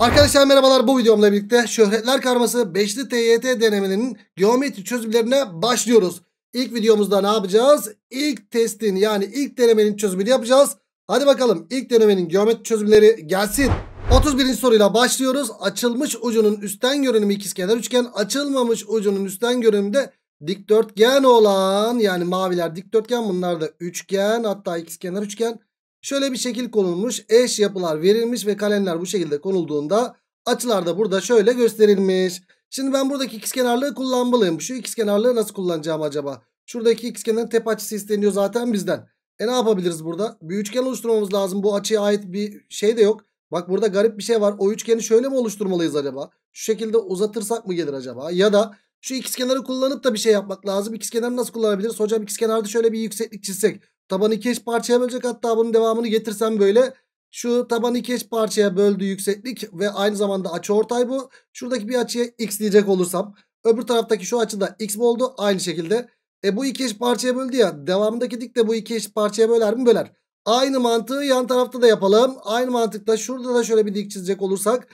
Arkadaşlar merhabalar bu videomla birlikte şöhretler karması 5'li TYT denemelerinin geometri çözümlerine başlıyoruz. İlk videomuzda ne yapacağız? İlk testin yani ilk denemenin çözümünü yapacağız. Hadi bakalım ilk denemenin geometri çözümleri gelsin. 31. soruyla başlıyoruz. Açılmış ucunun üstten görünümü ikizkenar üçgen, açılmamış ucunun üstten görünümde dikdörtgen olan yani maviler dikdörtgen bunlar da üçgen hatta ikizkenar üçgen. Şöyle bir şekil konulmuş. Eş yapılar verilmiş ve kalemler bu şekilde konulduğunda açılar da burada şöyle gösterilmiş. Şimdi ben buradaki ikizkenarlığı kullanmalıyım. Şu ikizkenarlığı nasıl kullanacağım acaba? Şuradaki ikizkenarın tepe açısı isteniyor zaten bizden. E ne yapabiliriz burada? Bir üçgen oluşturmamız lazım. Bu açıya ait bir şey de yok. Bak burada garip bir şey var. O üçgeni şöyle mi oluşturmalıyız acaba? Şu şekilde uzatırsak mı gelir acaba? Ya da şu ikizkenarı kullanıp da bir şey yapmak lazım. İkizkenarı nasıl kullanabiliriz? Hocam ikizkenarda şöyle bir yükseklik çizsek. Taban iki eş parçaya bölecek. Hatta bunun devamını getirsem böyle şu taban iki eş parçaya böldüğü yükseklik ve aynı zamanda açı ortay bu. Şuradaki bir açıya x diyecek olursam öbür taraftaki şu açıda x mi oldu? Aynı şekilde. E bu iki eş parçaya böldü ya. Devamındaki dik de bu iki eş parçaya böler mi? Böler. Aynı mantığı yan tarafta da yapalım. Aynı mantıkla şurada da şöyle bir dik çizecek olursak.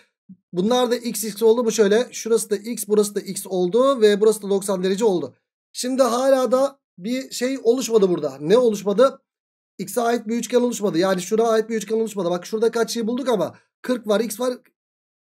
Bunlar da x x oldu mu şöyle. Şurası da x burası da x oldu ve burası da 90 derece oldu. Şimdi hala da bir şey oluşmadı burada. Ne oluşmadı? X'e ait bir üçgen oluşmadı. Yani şuna ait bir üçgen oluşmadı. Bak şurada kaç şey bulduk ama 40 var, X var,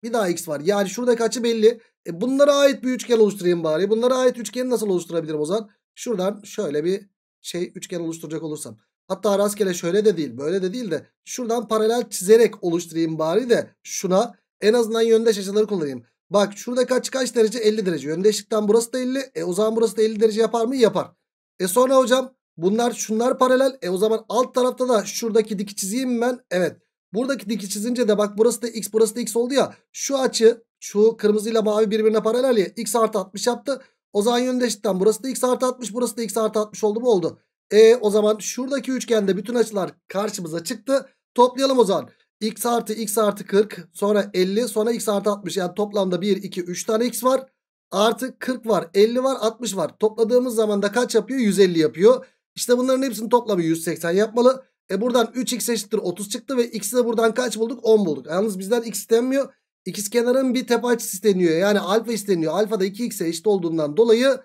bir daha X var. Yani şurada kaçı belli. E bunlara ait bir üçgen oluşturayım bari. Bunlara ait üçgeni nasıl oluşturabilirim o zaman? Şuradan şöyle bir şey üçgen oluşturacak olursam. Hatta rastgele şöyle de değil böyle de değil de şuradan paralel çizerek oluşturayım bari de şuna en azından yöndeş açıları kullanayım. Bak şurada kaç kaç derece 50 derece yöndeşlikten burası da 50 e o zaman burası da 50 derece yapar mı yapar. E sonra hocam bunlar şunlar paralel. E o zaman alt tarafta da şuradaki diki çizeyim ben. Evet. Buradaki diki çizince de bak burası da x burası da x oldu ya. Şu açı şu kırmızıyla mavi birbirine paralel ya. x artı 60 yaptı. O zaman yöndeşitten burası da x artı 60 burası da x artı 60 oldu mu oldu. E o zaman şuradaki üçgende bütün açılar karşımıza çıktı. Toplayalım o zaman. x artı x artı 40 sonra 50 sonra x artı 60 yani toplamda 1 2 3 tane x var. Artı 40 var 50 var 60 var. Topladığımız zaman da kaç yapıyor? 150 yapıyor. İşte bunların hepsini toplamı 180 yapmalı. E buradan 3x eşittir 30 çıktı ve x'i de buradan kaç bulduk? 10 bulduk. Yalnız bizden x istenmiyor. İkiz kenarın bir tepe açısı isteniyor. Yani alfa isteniyor. Alfa da 2x'e eşit olduğundan dolayı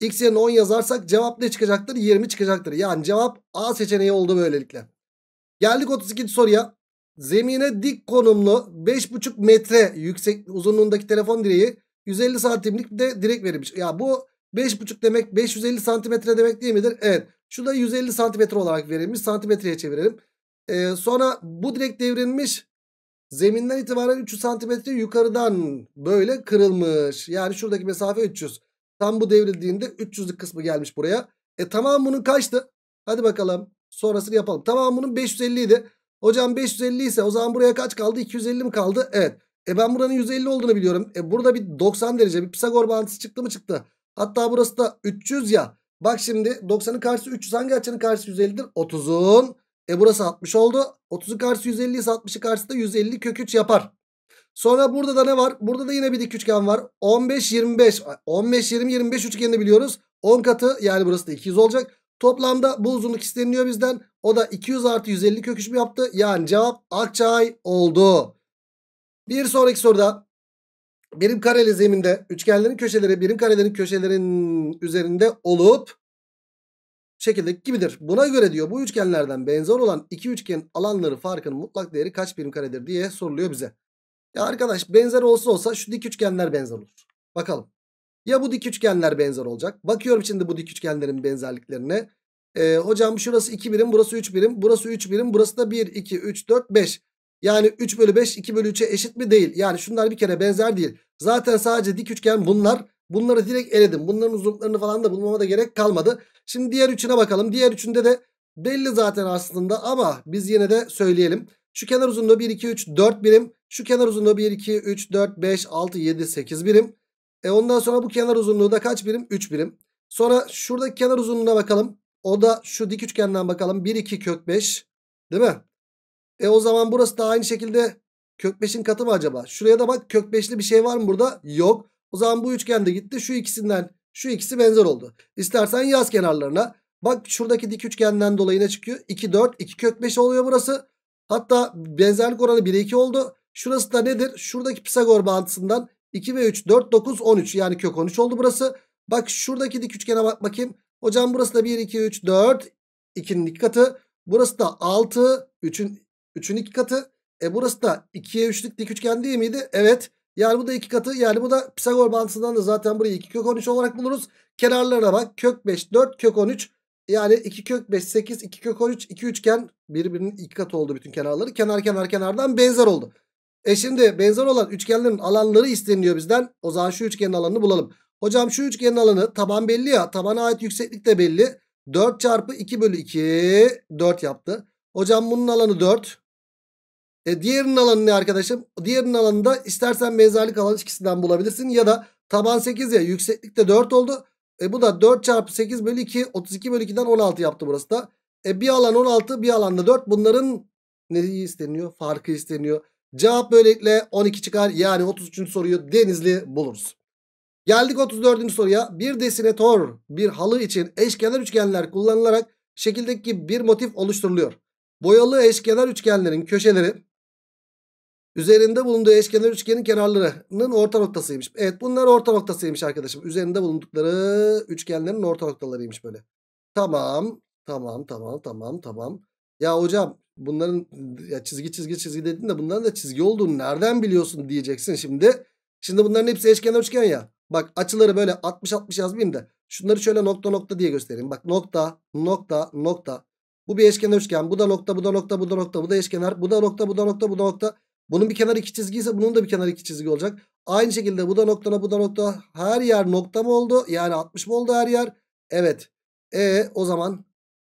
x yerine 10 yazarsak cevap ne çıkacaktır? 20 çıkacaktır. Yani cevap A seçeneği oldu böylelikle. Geldik 32. soruya. Zemine dik konumlu 5,5 metre yüksek uzunluğundaki telefon direği 150 santimlik de direkt verilmiş. Ya bu 5,5 demek 550 santimetre demek değil midir? Evet. Şu da 150 santimetre olarak verilmiş. Santimetreye çevirelim. Ee, sonra bu direkt devrilmiş. Zeminden itibaren 300 santimetre yukarıdan böyle kırılmış. Yani şuradaki mesafe 300. Tam bu devrildiğinde 300'lük kısmı gelmiş buraya. E tamam bunun kaçtı? Hadi bakalım. Sonrasını yapalım. Tamam bunun 550 idi. Hocam 550 ise o zaman buraya kaç kaldı? 250 mi kaldı? Evet. E ben buranın 150 olduğunu biliyorum. E burada bir 90 derece bir Pisagor bağıntısı çıktı mı çıktı. Hatta burası da 300 ya. Bak şimdi 90'ın karşısı 300 hangi açının karşısı 150'dir? 30'un. E burası 60 oldu. 30'un karşısı 150 ise 60'ı karşısı da 150 kök 3 yapar. Sonra burada da ne var? Burada da yine bir dik üçgen var. 15 25 15 20 25 üçgenini biliyoruz. 10 katı yani burası da 200 olacak. Toplamda bu uzunluk isteniliyor bizden. O da 200 artı 150 köküş mü yaptı? Yani cevap Akçay oldu. Bir sonraki soruda birim kareli zeminde üçgenlerin köşeleri birim karelerin köşelerinin üzerinde olup şekildeki gibidir. Buna göre diyor bu üçgenlerden benzer olan iki üçgenin alanları farkının mutlak değeri kaç birim karedir diye soruluyor bize. Ya arkadaş benzer olsa olsa şu dik üçgenler benzer olur. Bakalım. Ya bu dik üçgenler benzer olacak. Bakıyorum şimdi bu dik üçgenlerin benzerliklerine. Ee, hocam şurası 2 birim, burası 3 birim, burası 3 birim, burası da 1, 2, 3, 4, 5. Yani 3 bölü 5 2 bölü 3'e eşit mi değil. Yani şunlar bir kere benzer değil. Zaten sadece dik üçgen bunlar. Bunları direkt eledim. Bunların uzunluklarını falan da bulmama da gerek kalmadı. Şimdi diğer üçüne bakalım. Diğer üçünde de belli zaten aslında ama biz yine de söyleyelim. Şu kenar uzunluğu 1, 2, 3, 4 birim. Şu kenar uzunluğu 1, 2, 3, 4, 5, 6, 7, 8 birim. E ondan sonra bu kenar uzunluğu da kaç birim? 3 birim. Sonra şuradaki kenar uzunluğuna bakalım. O da şu dik üçgenden bakalım. 1, 2 kök 5. Değil mi? E o zaman burası da aynı şekilde kök 5'in katı mı acaba? Şuraya da bak kök 5'li bir şey var mı burada? Yok. O zaman bu üçgende gitti. Şu ikisinden şu ikisi benzer oldu. İstersen yaz kenarlarına. Bak şuradaki dik üçgenden dolayı ne çıkıyor? 2 4 2 kök 5 oluyor burası. Hatta benzerlik oranı 1'e 2 oldu. Şurası da nedir? Şuradaki Pisagor bağıntısından 2 ve 3 4 9 13 yani kök 13 oldu burası. Bak şuradaki dik üçgene bak bakayım. Hocam burası da 1 2 3 4 2'nin iki katı. Burası da 6 3'ün 3'ün 2 katı. E burası da 2'ye 3'lük dik üçgen değil miydi? Evet. Yani bu da 2 katı. Yani bu da Pisagor bantısından da zaten burayı 2 kök 13 olarak buluruz. Kenarlarına bak. Kök 5 4 kök 13. Yani 2 kök 5 8 2 kök 13 2 üçgen birbirinin 2 katı oldu bütün kenarları. Kenar kenar kenardan benzer oldu. E şimdi benzer olan üçgenlerin alanları isteniliyor bizden. O zaman şu üçgenin alanını bulalım. Hocam şu üçgenin alanı taban belli ya. Tabana ait yükseklik de belli. 4 çarpı 2 bölü 2 4 yaptı. Hocam bunun alanı 4. E, diğerinin alanı ne arkadaşım? Diğerinin alanı da istersen benzerlik alanı ikisinden bulabilirsin. Ya da taban 8 ya yükseklik de 4 oldu. E, bu da 4 çarpı 8 bölü 2 32 bölü 2'den 16 yaptı burası da. E, bir alan 16 bir alanda 4 bunların ne isteniyor? Farkı isteniyor. Cevap böylelikle 12 çıkar. Yani 33. soruyu Denizli buluruz. Geldik 34. soruya. Bir desinetor bir halı için eşkenar üçgenler kullanılarak şekildeki bir motif oluşturuluyor. Boyalı eşkenar üçgenlerin köşeleri üzerinde bulunduğu eşkenar üçgenin kenarlarının orta noktasıymış. Evet bunlar orta noktasıymış arkadaşım. Üzerinde bulundukları üçgenlerin orta noktalarıymış böyle. Tamam. Tamam tamam tamam tamam. Ya hocam bunların ya çizgi çizgi çizgi dedin de bunların da çizgi olduğunu nereden biliyorsun diyeceksin şimdi. Şimdi bunların hepsi eşkenar üçgen ya. Bak açıları böyle 60-60 yazmayayım da şunları şöyle nokta nokta diye göstereyim. Bak nokta nokta nokta bu bir eşkenar üçgen. Bu da nokta, bu da nokta, bu da nokta, bu da eşkenar. Bu da nokta, bu da nokta, bu da nokta. Bunun bir kenarı iki çizgi ise bunun da bir kenarı iki çizgi olacak. Aynı şekilde bu da noktana, bu da nokta. Her yer nokta mı oldu? Yani 60 mı oldu her yer? Evet. E o zaman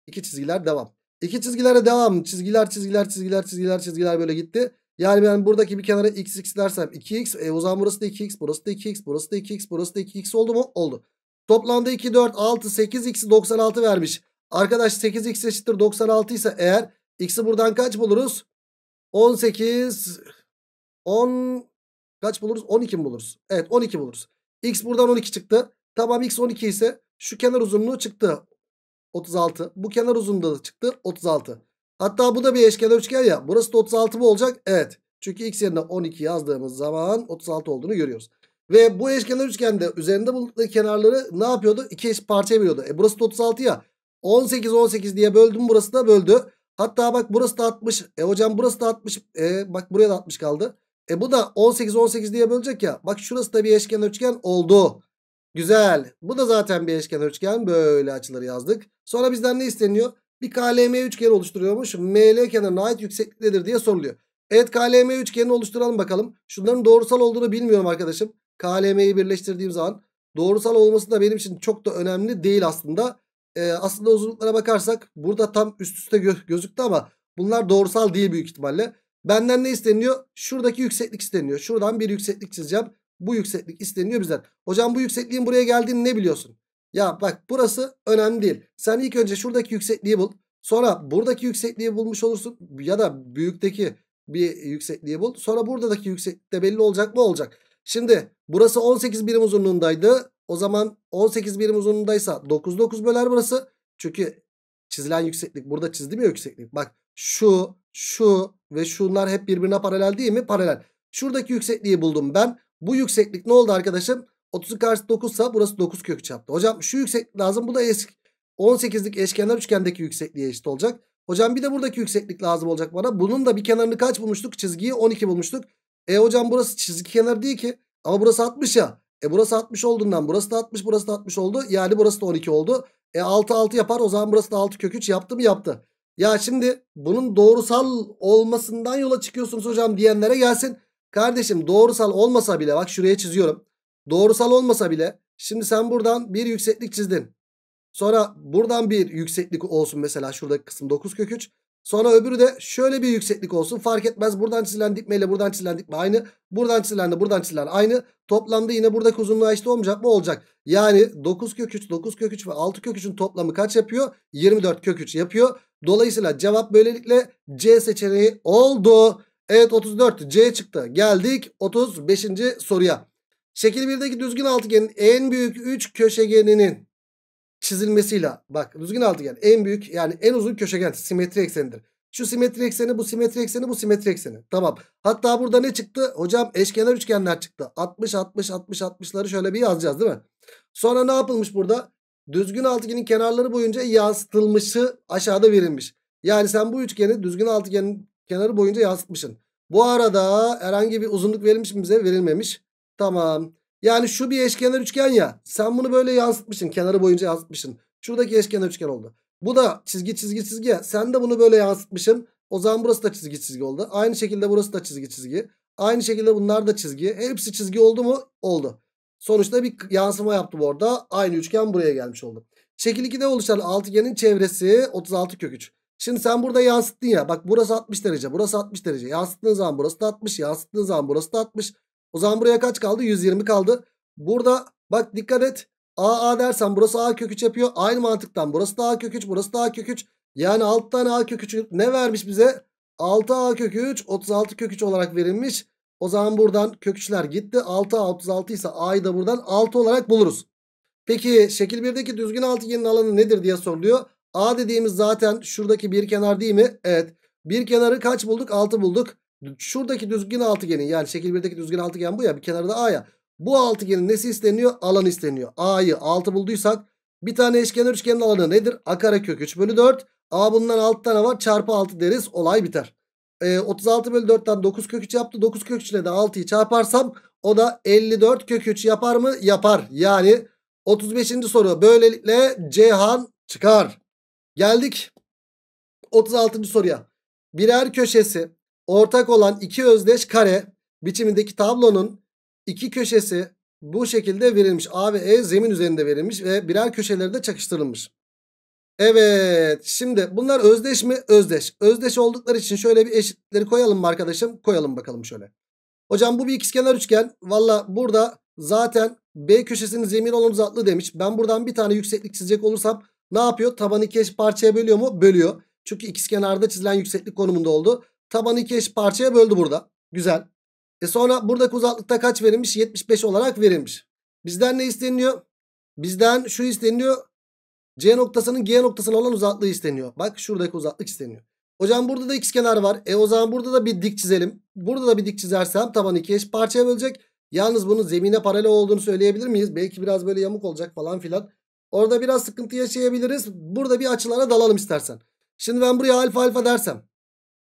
iki çizgiler devam. İki çizgilere devam. Çizgiler, çizgiler, çizgiler, çizgiler, çizgiler böyle gitti. Yani ben buradaki bir kenara x x dersem 2x. E o zaman burası da 2x, burası da 2x, burası da 2x, burası da 2x oldu mu? Oldu. Toplamda 2, 4, 6, 8 x'i 96 vermiş. Arkadaş 8x eşittir 96 ise eğer x'i buradan kaç buluruz? 18 10 kaç buluruz? 12 mi buluruz? Evet 12 buluruz. X buradan 12 çıktı. Tamam x 12 ise şu kenar uzunluğu çıktı. 36. Bu kenar uzunluğu da çıktı. 36. Hatta bu da bir eşkenar üçgen ya. Burası da 36 mı olacak? Evet. Çünkü x yerine 12 yazdığımız zaman 36 olduğunu görüyoruz. Ve bu eşkenar üçgende üzerinde bulundukları kenarları ne yapıyordu? İki eş parçaya bölüyordu. E burası da 36 ya. 18 18 diye böldüm burası da böldü. Hatta bak burası da 60. E hocam burası da 60. E bak buraya da 60 kaldı. E bu da 18 18 diye bölecek ya. Bak şurası da bir eşkenar üçgen oldu. Güzel. Bu da zaten bir eşkenar üçgen. Böyle açıları yazdık. Sonra bizden ne isteniyor? Bir KLM üçgeni oluşturuyormuş. ML kenarına ait yükseklik nedir diye soruluyor. Evet KLM üçgenini oluşturalım bakalım. Şunların doğrusal olduğunu bilmiyorum arkadaşım. KLM'yi birleştirdiğim zaman. Doğrusal olması da benim için çok da önemli değil aslında e, aslında uzunluklara bakarsak burada tam üst üste gö gözüktü ama bunlar doğrusal değil büyük ihtimalle. Benden ne isteniyor? Şuradaki yükseklik isteniyor. Şuradan bir yükseklik çizeceğim. Bu yükseklik isteniyor bizden. Hocam bu yüksekliğin buraya geldiğini ne biliyorsun? Ya bak burası önemli değil. Sen ilk önce şuradaki yüksekliği bul. Sonra buradaki yüksekliği bulmuş olursun. Ya da büyükteki bir yüksekliği bul. Sonra buradaki yükseklik de belli olacak mı olacak. Şimdi burası 18 birim uzunluğundaydı. O zaman 18 birim uzunluğundaysa 9 9 böler burası. Çünkü çizilen yükseklik burada çizdim ya yükseklik. Bak şu, şu ve şunlar hep birbirine paralel değil mi? Paralel. Şuradaki yüksekliği buldum ben. Bu yükseklik ne oldu arkadaşım? 30'un karşısı 9 sa burası 9 kök çaptı. Hocam şu yükseklik lazım. Bu da eski 18'lik eşkenar üçgendeki yüksekliğe eşit olacak. Hocam bir de buradaki yükseklik lazım olacak bana. Bunun da bir kenarını kaç bulmuştuk? Çizgiyi 12 bulmuştuk. E hocam burası çizgi kenar değil ki. Ama burası 60 ya. E burası 60 olduğundan burası da 60 burası da 60 oldu. Yani burası da 12 oldu. E 6 6 yapar o zaman burası da 6 kök 3 yaptı mı yaptı. Ya şimdi bunun doğrusal olmasından yola çıkıyorsunuz hocam diyenlere gelsin. Kardeşim doğrusal olmasa bile bak şuraya çiziyorum. Doğrusal olmasa bile şimdi sen buradan bir yükseklik çizdin. Sonra buradan bir yükseklik olsun mesela şuradaki kısım 9 kök 3. Sonra öbürü de şöyle bir yükseklik olsun. Fark etmez. Buradan çizilen dikmeyle buradan çizilen dikme aynı. Buradan çizilen de buradan çizilen aynı. Toplamda yine buradaki uzunluğa eşit olmayacak mı? Olacak. Yani 9 kök 3, 9 kök 3 ve 6 kök 3'ün toplamı kaç yapıyor? 24 kök 3 yapıyor. Dolayısıyla cevap böylelikle C seçeneği oldu. Evet 34 C çıktı. Geldik 35. soruya. Şekil 1'deki düzgün altıgenin en büyük 3 köşegeninin çizilmesiyle bak düzgün altıgen en büyük yani en uzun köşegen simetri eksenidir. Şu simetri ekseni bu simetri ekseni bu simetri ekseni. Tamam. Hatta burada ne çıktı? Hocam eşkenar üçgenler çıktı. 60 60 60 60'ları şöyle bir yazacağız değil mi? Sonra ne yapılmış burada? Düzgün altıgenin kenarları boyunca yansıtılmışı aşağıda verilmiş. Yani sen bu üçgeni düzgün altıgenin kenarı boyunca yansıtmışsın. Bu arada herhangi bir uzunluk verilmiş mi bize? Verilmemiş. Tamam. Yani şu bir eşkenar üçgen ya. Sen bunu böyle yansıtmışsın. Kenarı boyunca yansıtmışsın. Şuradaki eşkenar üçgen oldu. Bu da çizgi çizgi çizgi ya. Sen de bunu böyle yansıtmışsın. O zaman burası da çizgi çizgi oldu. Aynı şekilde burası da çizgi çizgi. Aynı şekilde bunlar da çizgi. E, hepsi çizgi oldu mu? Oldu. Sonuçta bir yansıma yaptı bu orada. Aynı üçgen buraya gelmiş oldu. Şekil 2'de oluşan altıgenin çevresi 36 kök 3. Şimdi sen burada yansıttın ya. Bak burası 60 derece. Burası 60 derece. Yansıttığın zaman burası da 60. Yansıttığın zaman burası da 60. O zaman buraya kaç kaldı? 120 kaldı. Burada bak dikkat et. A A dersen burası A kök 3 yapıyor. Aynı mantıktan burası da A kök 3 burası da A kök 3. Yani 6 tane A kök 3 ne vermiş bize? 6 A kök 3 36 kök 3 olarak verilmiş. O zaman buradan kök 3'ler gitti. 6 A 36 ise A'yı da buradan 6 olarak buluruz. Peki şekil 1'deki düzgün altıgenin alanı nedir diye soruluyor. A dediğimiz zaten şuradaki bir kenar değil mi? Evet. Bir kenarı kaç bulduk? 6 bulduk. Şuradaki düzgün altıgenin yani şekil 1'deki düzgün altıgen bu ya bir kenarı da A ya. Bu altıgenin nesi isteniyor? Alan isteniyor. A'yı 6 bulduysak bir tane eşkenar üçgenin alanı nedir? A kare kök 3 bölü 4. A bundan 6 tane var çarpı 6 deriz olay biter. Ee, 36 bölü 4'ten 9 kök 3 yaptı. 9 kök 3 ile de 6'yı çarparsam o da 54 kök 3 yapar mı? Yapar. Yani 35. soru böylelikle Ceyhan çıkar. Geldik 36. soruya. Birer köşesi ortak olan iki özdeş kare biçimindeki tablonun iki köşesi bu şekilde verilmiş. A ve E zemin üzerinde verilmiş ve birer köşeleri de çakıştırılmış. Evet şimdi bunlar özdeş mi? Özdeş. Özdeş oldukları için şöyle bir eşitleri koyalım mı arkadaşım? Koyalım bakalım şöyle. Hocam bu bir ikizkenar üçgen. Valla burada zaten B köşesinin zemin olan uzaklığı demiş. Ben buradan bir tane yükseklik çizecek olursam ne yapıyor? Tabanı iki parçaya bölüyor mu? Bölüyor. Çünkü ikizkenarda çizilen yükseklik konumunda oldu. Tabanı iki eş parçaya böldü burada. Güzel. E sonra buradaki uzaklıkta kaç verilmiş? 75 olarak verilmiş. Bizden ne isteniyor? Bizden şu isteniyor. C noktasının G noktasına olan uzaklığı isteniyor. Bak şuradaki uzaklık isteniyor. Hocam burada da x kenar var. E o zaman burada da bir dik çizelim. Burada da bir dik çizersem tabanı iki eş parçaya bölecek. Yalnız bunun zemine paralel olduğunu söyleyebilir miyiz? Belki biraz böyle yamuk olacak falan filan. Orada biraz sıkıntı yaşayabiliriz. Burada bir açılara dalalım istersen. Şimdi ben buraya alfa alfa dersem.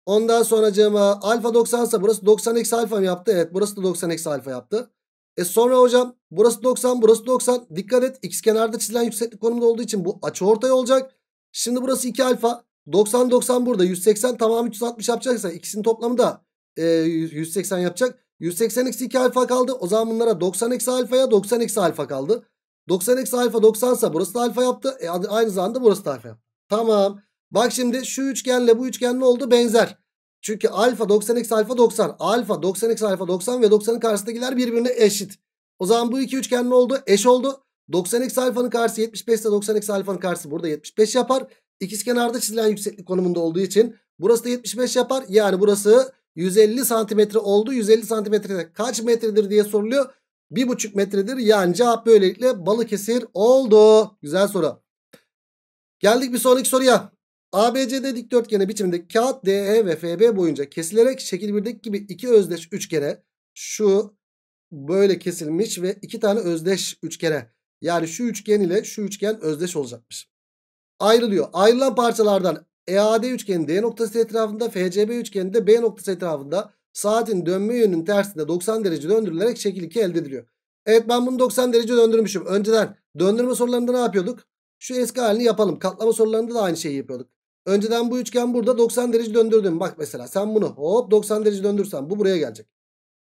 Ondan sonra cama alfa 90 ise burası 90 eksi alfa mı yaptı? Evet burası da 90 eksi alfa yaptı. E sonra hocam burası 90 burası 90. Dikkat et x kenarda çizilen yükseklik konumda olduğu için bu açı ortay olacak. Şimdi burası 2 alfa. 90 90 burada 180 tamamı 360 yapacaksa ikisinin toplamı da e, 180 yapacak. 180 eksi 2 alfa kaldı. O zaman bunlara 90 eksi alfaya 90 eksi alfa kaldı. 90 eksi alfa 90 ise burası da alfa yaptı. E, aynı zamanda burası da alfa yaptı. Tamam. Bak şimdi şu üçgenle bu üçgen ne oldu? Benzer. Çünkü alfa 90 eksi alfa 90. Alfa 90 eksi alfa 90 ve 90'ın karşısındakiler birbirine eşit. O zaman bu iki üçgen ne oldu? Eş oldu. 90 eksi alfanın karşısı 75 ise 90 eksi alfanın karşısı burada 75 yapar. kenarda çizilen yükseklik konumunda olduğu için burası da 75 yapar. Yani burası 150 santimetre oldu. 150 santimetrede kaç metredir diye soruluyor. 1,5 metredir. Yani cevap böylelikle balık Balıkesir oldu. Güzel soru. Geldik bir sonraki soruya. ABCD dikdörtgeni biçiminde kağıt DE ve FB boyunca kesilerek şekil 1'deki gibi iki özdeş üçgene şu böyle kesilmiş ve iki tane özdeş üçgene yani şu üçgen ile şu üçgen özdeş olacakmış. Ayrılıyor. Ayrılan parçalardan EAD üçgeni D noktası etrafında, FCB üçgeni de B noktası etrafında saatin dönme yönünün tersinde 90 derece döndürülerek şekil 2 elde ediliyor. Evet ben bunu 90 derece döndürmüşüm. Önceden döndürme sorularında ne yapıyorduk? Şu eski halini yapalım. Katlama sorularında da aynı şeyi yapıyorduk. Önceden bu üçgen burada 90 derece döndürdüm. Bak mesela sen bunu hop 90 derece döndürsen bu buraya gelecek.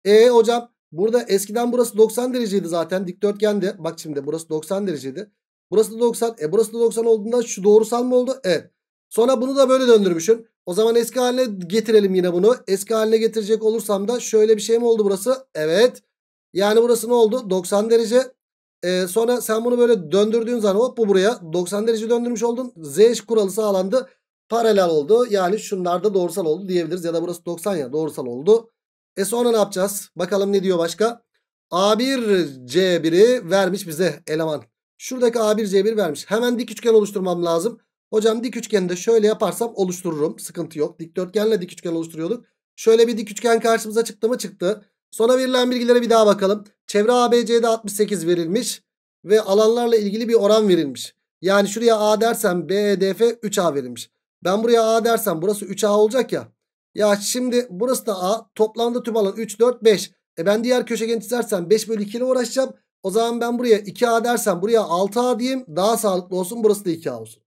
E hocam burada eskiden burası 90 dereceydi zaten dikdörtgendi. Bak şimdi burası 90 dereceydi. Burası da 90. E burası da 90 olduğunda şu doğrusal mı oldu? Evet. Sonra bunu da böyle döndürmüşüm. O zaman eski haline getirelim yine bunu. Eski haline getirecek olursam da şöyle bir şey mi oldu burası? Evet. Yani burası ne oldu? 90 derece. Ee, sonra sen bunu böyle döndürdüğün zaman hop bu buraya 90 derece döndürmüş oldun. Z kuralı sağlandı paralel oldu. Yani şunlar da doğrusal oldu diyebiliriz. Ya da burası 90 ya doğrusal oldu. E sonra ne yapacağız? Bakalım ne diyor başka? A1 C1'i vermiş bize eleman. Şuradaki A1 C1 vermiş. Hemen dik üçgen oluşturmam lazım. Hocam dik üçgeni de şöyle yaparsam oluştururum. Sıkıntı yok. Dikdörtgenle dik üçgen oluşturuyorduk. Şöyle bir dik üçgen karşımıza çıktı mı çıktı. Sonra verilen bilgilere bir daha bakalım. Çevre ABC'de 68 verilmiş. Ve alanlarla ilgili bir oran verilmiş. Yani şuraya A dersem BDF 3A verilmiş. Ben buraya A dersem burası 3A olacak ya. Ya şimdi burası da A. Toplamda tüm alan 3, 4, 5. E ben diğer köşegen çizersem 5 bölü 2 ile uğraşacağım. O zaman ben buraya 2A dersem buraya 6A diyeyim. Daha sağlıklı olsun. Burası da 2A olsun.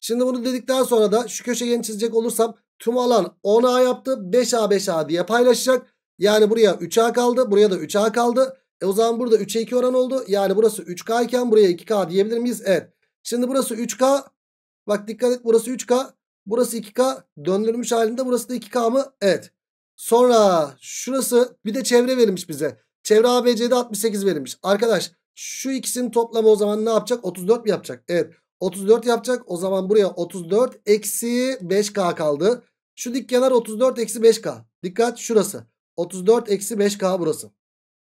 Şimdi bunu dedikten sonra da şu köşegeni çizecek olursam tüm alan 10A yaptı. 5A 5A diye paylaşacak. Yani buraya 3A kaldı. Buraya da 3A kaldı. E o zaman burada 3'e 2 oran oldu. Yani burası 3K iken buraya 2K diyebilir miyiz? Evet. Şimdi burası 3K. Bak dikkat et burası 3K. Burası 2K döndürmüş halinde burası da 2K mı? Evet. Sonra şurası bir de çevre verilmiş bize. Çevre ABC'de 68 verilmiş. Arkadaş şu ikisinin toplamı o zaman ne yapacak? 34 mi yapacak? Evet. 34 yapacak. O zaman buraya 34 eksi 5K kaldı. Şu dik kenar 34 eksi 5K. Dikkat şurası. 34 eksi 5K burası.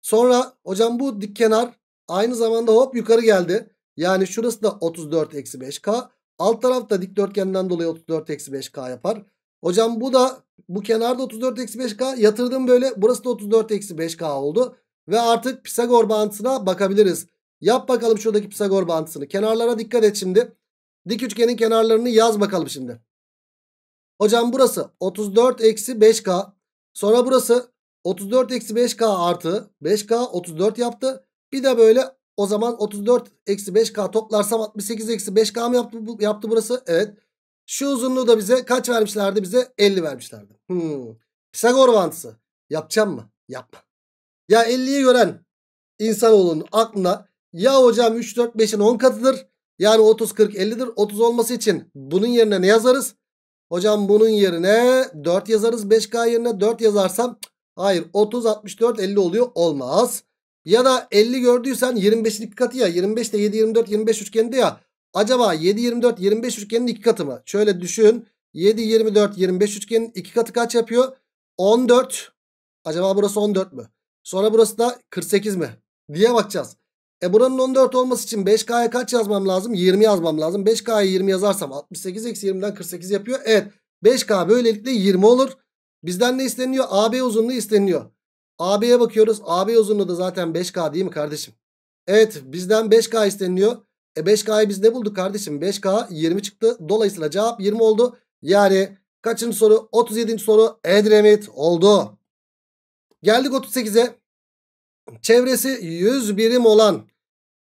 Sonra hocam bu dik kenar aynı zamanda hop yukarı geldi. Yani şurası da 34 eksi 5K. Alt taraf da dikdörtgenden dolayı 34 eksi 5k yapar. Hocam bu da bu kenarda 34 eksi 5k yatırdım böyle burası da 34 eksi 5k oldu. Ve artık Pisagor bağıntısına bakabiliriz. Yap bakalım şuradaki Pisagor bağıntısını. Kenarlara dikkat et şimdi. Dik üçgenin kenarlarını yaz bakalım şimdi. Hocam burası 34 eksi 5k. Sonra burası 34 eksi 5k artı 5k 34 yaptı. Bir de böyle o zaman 34 eksi 5K toplarsam 68 eksi 5K mı yaptı, yaptı burası? Evet. Şu uzunluğu da bize kaç vermişlerdi bize? 50 vermişlerdi. Hmm. Pisagor mantısı. Yapacağım mı? Yapma. Ya 50'yi gören insanoğlunun aklına ya hocam 3, 4, 5'in 10 katıdır. Yani 30, 40, 50'dir. 30 olması için bunun yerine ne yazarız? Hocam bunun yerine 4 yazarız. 5K yerine 4 yazarsam hayır 30, 64, 50 oluyor. Olmaz. Ya da 50 gördüysen 25'in iki katı ya. 25 ile 7 24 25 üçgeninde ya. Acaba 7 24 25 üçgenin iki katı mı? Şöyle düşün. 7 24 25 üçgenin iki katı kaç yapıyor? 14. Acaba burası 14 mü? Sonra burası da 48 mi? Diye bakacağız. E buranın 14 olması için 5K'ya kaç yazmam lazım? 20 yazmam lazım. 5K'ya 20 yazarsam 68 eksi 20'den 48 yapıyor. Evet 5K böylelikle 20 olur. Bizden ne isteniyor? AB uzunluğu isteniyor. AB'ye bakıyoruz. AB uzunluğu da zaten 5K değil mi kardeşim? Evet bizden 5K isteniliyor. E 5K'yı biz ne bulduk kardeşim? 5K 20 çıktı. Dolayısıyla cevap 20 oldu. Yani kaçıncı soru? 37. soru Edremit oldu. Geldik 38'e. Çevresi 100 birim olan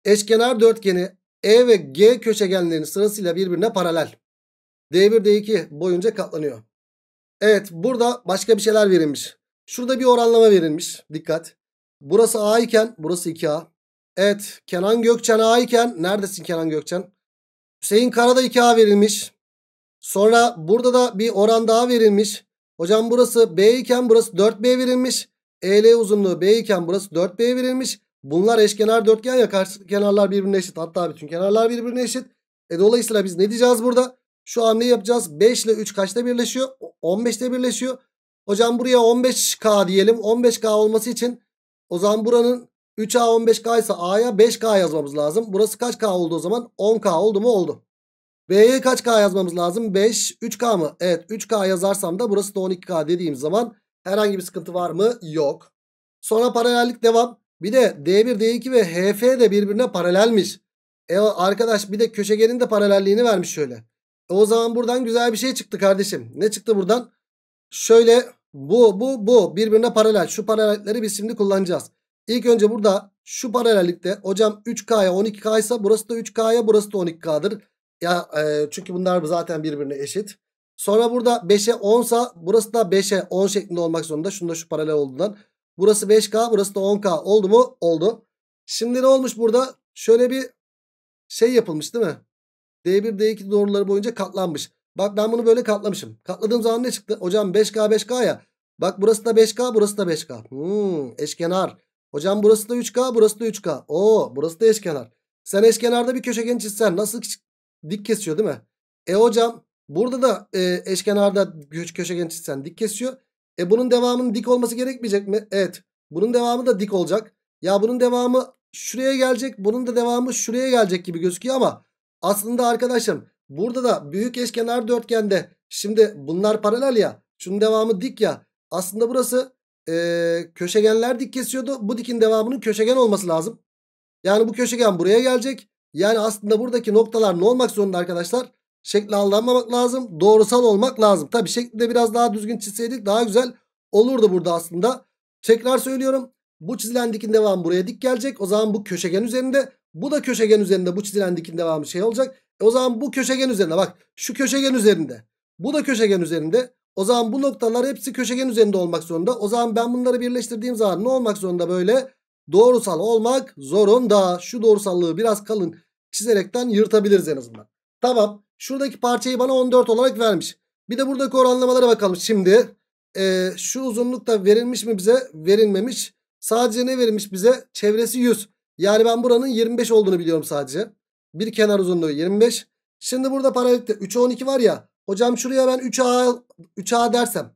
eşkenar dörtgeni E ve G köşegenlerinin sırasıyla birbirine paralel. D1, D2 boyunca katlanıyor. Evet burada başka bir şeyler verilmiş. Şurada bir oranlama verilmiş. Dikkat. Burası A iken burası 2A. Evet Kenan Gökçen A iken neredesin Kenan Gökçen? Hüseyin Kara'da 2A verilmiş. Sonra burada da bir oran daha verilmiş. Hocam burası B iken burası 4B verilmiş. EL uzunluğu B iken burası 4B verilmiş. Bunlar eşkenar dörtgen ya karşı kenarlar birbirine eşit. Hatta bütün kenarlar birbirine eşit. E dolayısıyla biz ne diyeceğiz burada? Şu an ne yapacağız. 5 ile 3 kaçta birleşiyor? 15'te birleşiyor. Hocam buraya 15K diyelim. 15K olması için o zaman buranın 3A 15K ise A'ya 5K yazmamız lazım. Burası kaç K oldu o zaman? 10K oldu mu? Oldu. B'ye kaç K yazmamız lazım? 5, 3K mı? Evet 3K yazarsam da burası da 12K dediğim zaman herhangi bir sıkıntı var mı? Yok. Sonra paralellik devam. Bir de D1, D2 ve HF de birbirine paralelmiş. E arkadaş bir de köşegenin de paralelliğini vermiş şöyle. E o zaman buradan güzel bir şey çıktı kardeşim. Ne çıktı buradan? Şöyle bu bu bu birbirine paralel. Şu paralellikleri biz şimdi kullanacağız. İlk önce burada şu paralellikte hocam 3K'ya 12K ise burası da 3K'ya burası da 12K'dır. Ya e, çünkü bunlar zaten birbirine eşit. Sonra burada 5'e 10 sa burası da 5'e 10 şeklinde olmak zorunda. Şunda şu paralel olduğundan. Burası 5K burası da 10K oldu mu? Oldu. Şimdi ne olmuş burada? Şöyle bir şey yapılmış değil mi? D1 D2 doğruları boyunca katlanmış. Bak ben bunu böyle katlamışım. Katladığım zaman ne çıktı? Hocam 5K 5K ya. Bak burası da 5K burası da 5K. Hmm, eşkenar. Hocam burası da 3K burası da 3K. Oo burası da eşkenar. Sen eşkenarda bir köşegen çizsen nasıl dik kesiyor değil mi? E hocam burada da e, eşkenarda köşegen çizsen dik kesiyor. E bunun devamının dik olması gerekmeyecek mi? Evet. Bunun devamı da dik olacak. Ya bunun devamı şuraya gelecek. Bunun da devamı şuraya gelecek gibi gözüküyor ama aslında arkadaşım Burada da büyük eşkenar dörtgende şimdi bunlar paralel ya. Şunun devamı dik ya. Aslında burası e, köşegenler dik kesiyordu. Bu dikin devamının köşegen olması lazım. Yani bu köşegen buraya gelecek. Yani aslında buradaki noktalar ne olmak zorunda arkadaşlar? Şekli aldanmamak lazım. Doğrusal olmak lazım. Tabi şekli de biraz daha düzgün çizseydik daha güzel olurdu burada aslında. Tekrar söylüyorum. Bu çizilen dikin devamı buraya dik gelecek. O zaman bu köşegen üzerinde. Bu da köşegen üzerinde bu çizilen dikin devamı şey olacak. E, o zaman bu köşegen üzerinde bak şu köşegen üzerinde. Bu da köşegen üzerinde. O zaman bu noktalar hepsi köşegen üzerinde olmak zorunda. O zaman ben bunları birleştirdiğim zaman ne olmak zorunda böyle? Doğrusal olmak zorunda. Şu doğrusallığı biraz kalın çizerekten yırtabiliriz en azından. Tamam. Şuradaki parçayı bana 14 olarak vermiş. Bir de buradaki oranlamalara bakalım şimdi. Ee, şu uzunluk da verilmiş mi bize? Verilmemiş. Sadece ne verilmiş bize? Çevresi 100. Yani ben buranın 25 olduğunu biliyorum sadece. Bir kenar uzunluğu 25. Şimdi burada paralellikte 3'e 12 var ya. Hocam şuraya ben 3A, 3A dersem.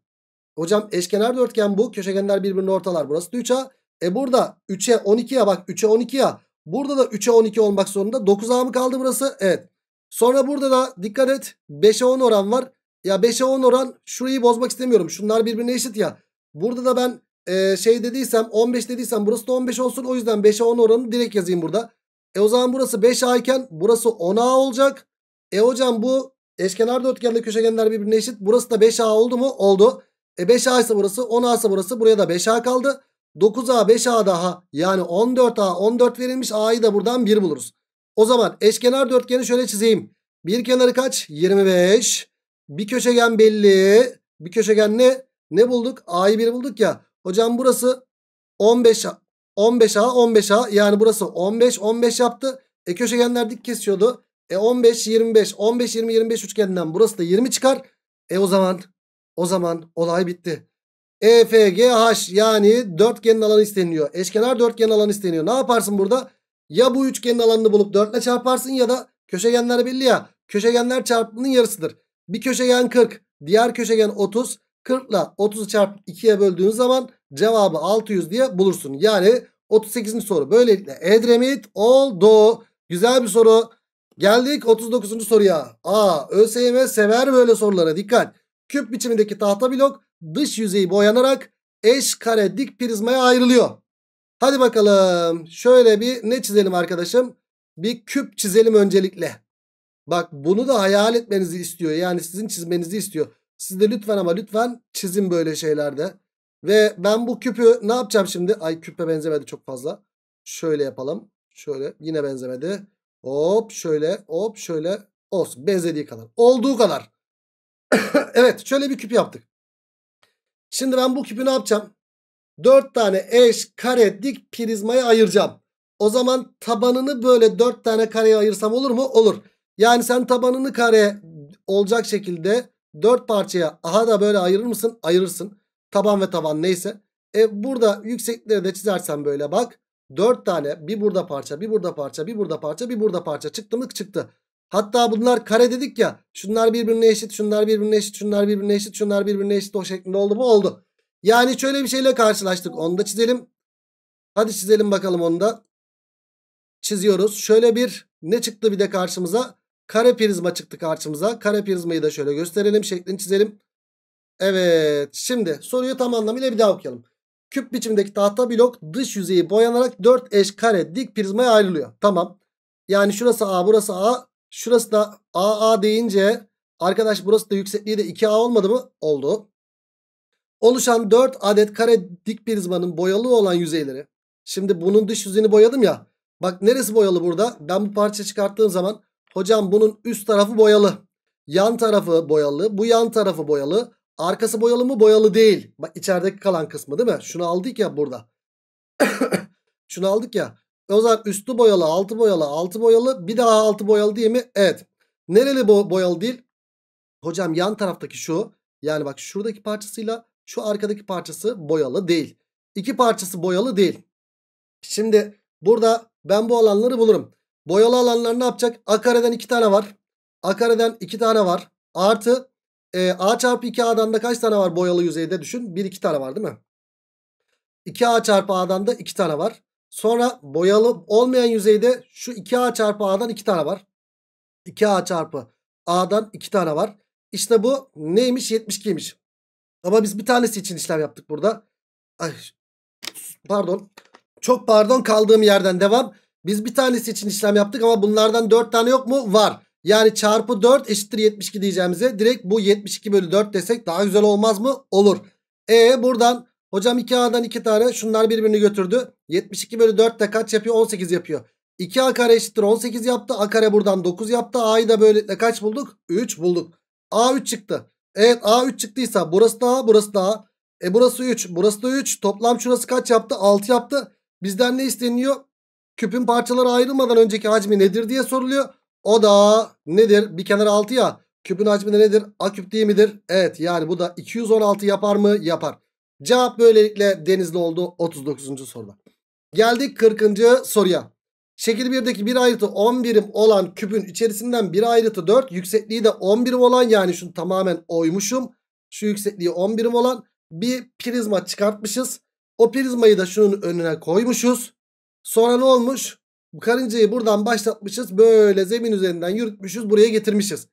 Hocam eşkenar dörtgen bu. Köşegenler birbirini ortalar. Burası da 3A. E burada 3'e 12'ye bak 3'e 12'ye. Burada da 3'e 12 olmak zorunda. 9A mı kaldı burası? Evet. Sonra burada da dikkat et 5'e 10 oran var. Ya 5'e 10 oran şurayı bozmak istemiyorum. Şunlar birbirine eşit ya. Burada da ben e, şey dediysem 15 dediysem burası da 15 olsun. O yüzden 5'e 10 oranı direkt yazayım burada. E o zaman burası 5A iken burası 10A olacak. E hocam bu eşkenar dörtgenle köşegenler birbirine eşit. Burası da 5A oldu mu? Oldu. E 5A ise burası 10A ise burası. Buraya da 5A kaldı. 9A 5A daha yani 14A 14 verilmiş A'yı da buradan 1 buluruz. O zaman eşkenar dörtgeni şöyle çizeyim. Bir kenarı kaç? 25. Bir köşegen belli. Bir köşegen ne? Ne bulduk? A'yı 1 bulduk ya. Hocam burası 15 15A 15A yani burası 15 15 yaptı. E köşegenler dik kesiyordu. E 15 25 15 20 25 üçgeninden burası da 20 çıkar. E o zaman o zaman olay bitti. EFGH yani dörtgenin alanı isteniyor. Eşkenar dörtgen alanı isteniyor. Ne yaparsın burada? Ya bu üçgenin alanını bulup 4 ile çarparsın ya da köşegenler belli ya. Köşegenler çarpımının yarısıdır. Bir köşegen 40, diğer köşegen 30. 40 ile 30'u çarp 2'ye böldüğün zaman cevabı 600 diye bulursun. Yani 38. soru. Böylelikle Edremit oldu. Güzel bir soru. Geldik 39. soruya. A. ÖSYM sever böyle sorulara dikkat. Küp biçimindeki tahta blok dış yüzeyi boyanarak eş kare dik prizmaya ayrılıyor. Hadi bakalım. Şöyle bir ne çizelim arkadaşım? Bir küp çizelim öncelikle. Bak bunu da hayal etmenizi istiyor. Yani sizin çizmenizi istiyor. Siz de lütfen ama lütfen çizin böyle şeylerde. Ve ben bu küpü ne yapacağım şimdi? Ay küpe benzemedi çok fazla. Şöyle yapalım. Şöyle yine benzemedi. Hop şöyle hop şöyle. Olsun benzediği kadar. Olduğu kadar. evet şöyle bir küp yaptık. Şimdi ben bu küpü ne yapacağım? 4 tane eş kare dik prizmayı ayıracağım. O zaman tabanını böyle 4 tane kareye ayırsam olur mu? Olur. Yani sen tabanını kare olacak şekilde 4 parçaya aha da böyle ayırır mısın? Ayırırsın. Taban ve tavan neyse. E burada yükseklikleri de çizersen böyle bak. 4 tane bir burada parça, bir burada parça, bir burada parça, bir burada parça çıktı mı çıktı. Hatta bunlar kare dedik ya. Şunlar birbirine eşit, şunlar birbirine eşit, şunlar birbirine eşit, şunlar birbirine eşit o şeklinde oldu mu? Oldu. Yani şöyle bir şeyle karşılaştık. Onu da çizelim. Hadi çizelim bakalım onu da. Çiziyoruz. Şöyle bir ne çıktı bir de karşımıza? Kare prizma çıktı karşımıza. Kare prizmayı da şöyle gösterelim. Şeklini çizelim. Evet şimdi soruyu tam anlamıyla bir daha okuyalım. Küp biçimdeki tahta blok dış yüzeyi boyanarak 4 eş kare dik prizmaya ayrılıyor. Tamam. Yani şurası A burası A. Şurası da a a deyince arkadaş burası da yüksekliği de 2A olmadı mı? Oldu. Oluşan 4 adet kare dik prizmanın boyalı olan yüzeyleri. Şimdi bunun dış yüzeyini boyadım ya. Bak neresi boyalı burada? Ben bu parça çıkarttığım zaman hocam bunun üst tarafı boyalı. Yan tarafı boyalı. Bu yan tarafı boyalı. Arkası boyalı mı? Boyalı değil. Bak içerideki kalan kısmı değil mi? Şunu aldık ya burada. Şunu aldık ya. O zaman üstü boyalı, altı boyalı, altı boyalı, bir daha altı boyalı değil mi? Evet. Nereli bo boyalı değil? Hocam yan taraftaki şu. Yani bak şuradaki parçasıyla şu arkadaki parçası boyalı değil. İki parçası boyalı değil. Şimdi burada ben bu alanları bulurum. Boyalı alanlar ne yapacak? A kareden iki tane var. A kareden iki tane var. Artı e, A çarpı 2A'dan da kaç tane var boyalı yüzeyde düşün. 1-2 tane var değil mi? 2A çarpı A'dan da 2 tane var. Sonra boyalı olmayan yüzeyde şu 2A çarpı A'dan 2 tane var. 2A çarpı A'dan 2 tane var. İşte bu neymiş? 72'ymiş. Ama biz bir tanesi için işlem yaptık burada. Ay, pardon. Çok pardon kaldığım yerden devam. Biz bir tanesi için işlem yaptık ama bunlardan 4 tane yok mu? Var. Yani çarpı 4 eşittir 72 diyeceğimize direkt bu 72 bölü 4 desek daha güzel olmaz mı? Olur. E buradan hocam 2A'dan 2 tane şunlar birbirini götürdü. 72 bölü 4 de kaç yapıyor? 18 yapıyor. 2A kare eşittir 18 yaptı. A kare buradan 9 yaptı. A'yı da böylelikle kaç bulduk? 3 bulduk. A 3 çıktı. Evet A 3 çıktıysa burası da A burası da A. E burası 3 burası da 3. Toplam şurası kaç yaptı? 6 yaptı. Bizden ne isteniyor? Küpün parçaları ayrılmadan önceki hacmi nedir diye soruluyor. O da nedir? Bir kenara 6 ya. Küpün hacmi de nedir? A küp değil midir? Evet yani bu da 216 yapar mı? Yapar. Cevap böylelikle denizli oldu 39. soruda. Geldik 40. soruya. Şekil 1'deki bir ayrıtı 10 birim olan küpün içerisinden bir ayrıtı 4. Yüksekliği de 10 birim olan yani şunu tamamen oymuşum. Şu yüksekliği 10 birim olan bir prizma çıkartmışız. O prizmayı da şunun önüne koymuşuz. Sonra ne olmuş? Karıncayı buradan başlatmışız. Böyle zemin üzerinden yürütmüşüz. Buraya getirmişiz.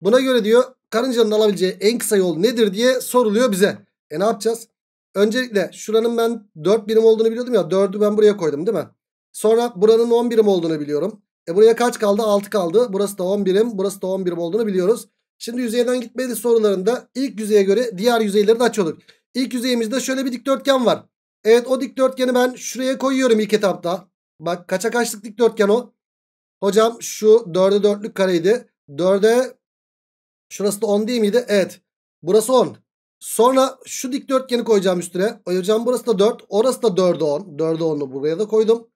Buna göre diyor karıncanın alabileceği en kısa yol nedir diye soruluyor bize. E ne yapacağız? Öncelikle şuranın ben 4 birim olduğunu biliyordum ya. 4'ü ben buraya koydum değil mi? Sonra buranın 10 birim olduğunu biliyorum. E buraya kaç kaldı? 6 kaldı. Burası da 10 birim. Burası da 10 birim olduğunu biliyoruz. Şimdi yüzeyden gitmeli sorularında ilk yüzeye göre diğer yüzeyleri de açıyorduk. İlk yüzeyimizde şöyle bir dikdörtgen var. Evet o dikdörtgeni ben şuraya koyuyorum ilk etapta. Bak kaça kaçlık dikdörtgen o? Hocam şu 4'e 4'lük kareydi. 4'e şurası da 10 değil miydi? Evet. Burası 10. Sonra şu dikdörtgeni koyacağım üstüne. Hocam burası da 4. Orası da 4'e 10. 4'e 10'u buraya da koydum.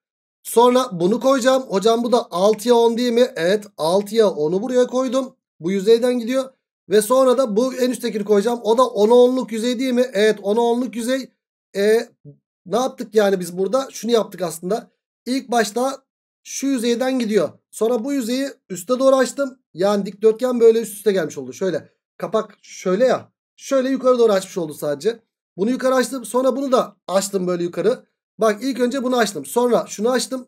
Sonra bunu koyacağım. Hocam bu da 6'ya 10 değil mi? Evet 6'ya 10'u buraya koydum. Bu yüzeyden gidiyor. Ve sonra da bu en üsttekini koyacağım. O da 10'a 10'luk yüzey değil mi? Evet 10'a 10'luk yüzey. E, ne yaptık yani biz burada? Şunu yaptık aslında. İlk başta şu yüzeyden gidiyor. Sonra bu yüzeyi üste doğru açtım. Yani dikdörtgen böyle üst üste gelmiş oldu. Şöyle kapak şöyle ya. Şöyle yukarı doğru açmış oldu sadece. Bunu yukarı açtım. Sonra bunu da açtım böyle yukarı. Bak ilk önce bunu açtım. Sonra şunu açtım.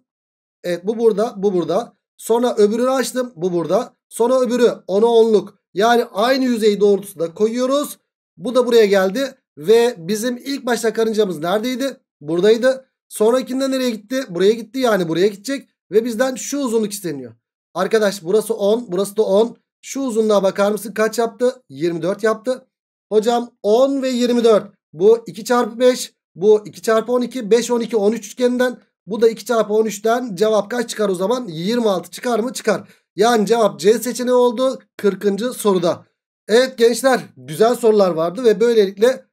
Evet bu burada bu burada. Sonra öbürünü açtım. Bu burada. Sonra öbürü ona onluk. Yani aynı yüzeyi doğrultusunda koyuyoruz. Bu da buraya geldi. Ve bizim ilk başta karıncamız neredeydi? Buradaydı. Sonrakinde nereye gitti? Buraya gitti yani buraya gidecek. Ve bizden şu uzunluk isteniyor. Arkadaş burası 10 burası da 10. Şu uzunluğa bakar mısın? Kaç yaptı? 24 yaptı. Hocam 10 ve 24. Bu 2 çarpı 5. Bu 2 çarpı 12. 5 12 13 üçgeninden. Bu da 2 çarpı 13'ten cevap kaç çıkar o zaman? 26 çıkar mı? Çıkar. Yani cevap C seçeneği oldu 40. soruda. Evet gençler güzel sorular vardı ve böylelikle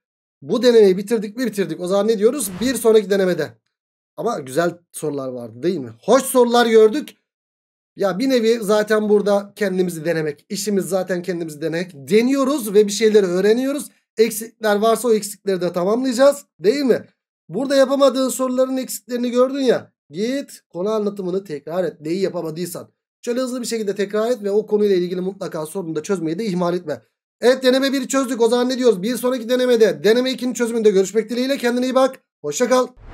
bu denemeyi bitirdik mi bitirdik. O zaman ne diyoruz? Bir sonraki denemede ama güzel sorular vardı değil mi? Hoş sorular gördük. Ya bir nevi zaten burada kendimizi denemek. işimiz zaten kendimizi denemek. Deniyoruz ve bir şeyleri öğreniyoruz. Eksikler varsa o eksikleri de tamamlayacağız. Değil mi? Burada yapamadığın soruların eksiklerini gördün ya. Git konu anlatımını tekrar et. Neyi yapamadıysan. Şöyle hızlı bir şekilde tekrar et ve o konuyla ilgili mutlaka sorunu da çözmeyi de ihmal etme. Evet deneme 1'i çözdük. O zaman ne diyoruz? Bir sonraki denemede deneme 2'nin çözümünde görüşmek dileğiyle. Kendine iyi bak. Hoşçakal.